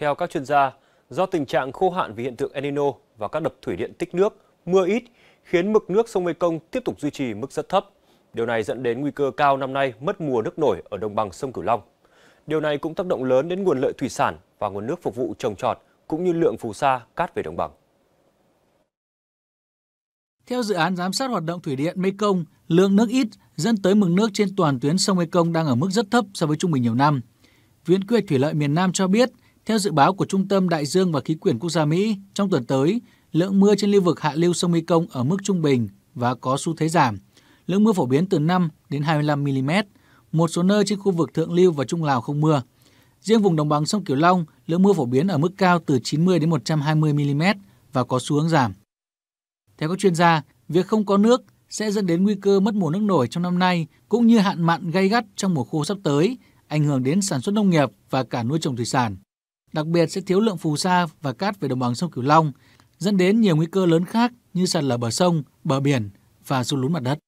Theo các chuyên gia, do tình trạng khô hạn vì hiện tượng El Nino và các đập thủy điện tích nước, mưa ít khiến mực nước sông Mekong tiếp tục duy trì mức rất thấp. Điều này dẫn đến nguy cơ cao năm nay mất mùa nước nổi ở đồng bằng sông Cửu Long. Điều này cũng tác động lớn đến nguồn lợi thủy sản và nguồn nước phục vụ trồng trọt cũng như lượng phù sa cát về đồng bằng. Theo dự án giám sát hoạt động thủy điện Mekong, lượng nước ít dẫn tới mực nước trên toàn tuyến sông Mekong đang ở mức rất thấp so với trung bình nhiều năm. Viện quy hoạch thủy lợi miền Nam cho biết, theo dự báo của Trung tâm Đại dương và Khí quyển Quốc gia Mỹ, trong tuần tới, lượng mưa trên lưu vực hạ lưu sông Mekong ở mức trung bình và có xu thế giảm. Lượng mưa phổ biến từ 5 đến 25 mm. Một số nơi trên khu vực thượng lưu và trung Lào không mưa. Riêng vùng đồng bằng sông Cửu Long, lượng mưa phổ biến ở mức cao từ 90 đến 120 mm và có xu hướng giảm. Theo các chuyên gia, việc không có nước sẽ dẫn đến nguy cơ mất mùa nước nổi trong năm nay cũng như hạn mặn gay gắt trong mùa khô sắp tới, ảnh hưởng đến sản xuất nông nghiệp và cả nuôi trồng thủy sản đặc biệt sẽ thiếu lượng phù sa và cát về đồng bằng sông Cửu Long, dẫn đến nhiều nguy cơ lớn khác như sạt lở bờ sông, bờ biển và sụt lún mặt đất.